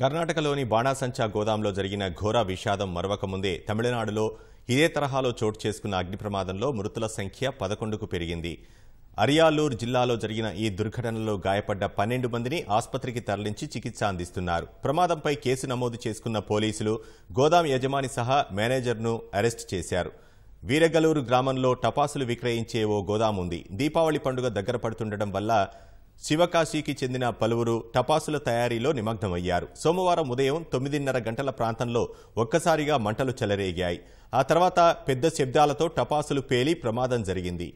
కర్ణాటకలోని బాణాసంచా గోదాంలో జరిగిన ఘోర విషాదం మరవకముందే తమిళనాడులో ఇదే తరహాలో చోటు చేసుకున్న అగ్ని ప్రమాదంలో మృతుల సంఖ్య పదకొండుకు పెరిగింది అరియాలూరు జిల్లాలో జరిగిన ఈ దుర్ఘటనలో గాయపడ్డ పన్నెండు మందిని ఆసుపత్రికి తరలించి చికిత్స అందిస్తున్నారు ప్రమాదంపై కేసు నమోదు చేసుకున్న పోలీసులు గోదాం యజమాని సహా మేనేజర్ను అరెస్ట్ చేశారు వీరగలూరు గ్రామంలో టపాసులు విక్రయించే ఓ గోదాం ఉంది దీపావళి పండుగ దగ్గర పడుతుండటం వల్ల శివకాశీకి చెందిన పలువురు టపాసుల తయారీలో నిమగ్నమయ్యారు సోమవారం ఉదయం తొమ్మిదిన్నర గంటల ప్రాంతంలో ఒక్కసారిగా మంటలు చెలరేగాయి ఆ తర్వాత పెద్ద శబ్దాలతో టపాసులు పేలి ప్రమాదం జరిగింది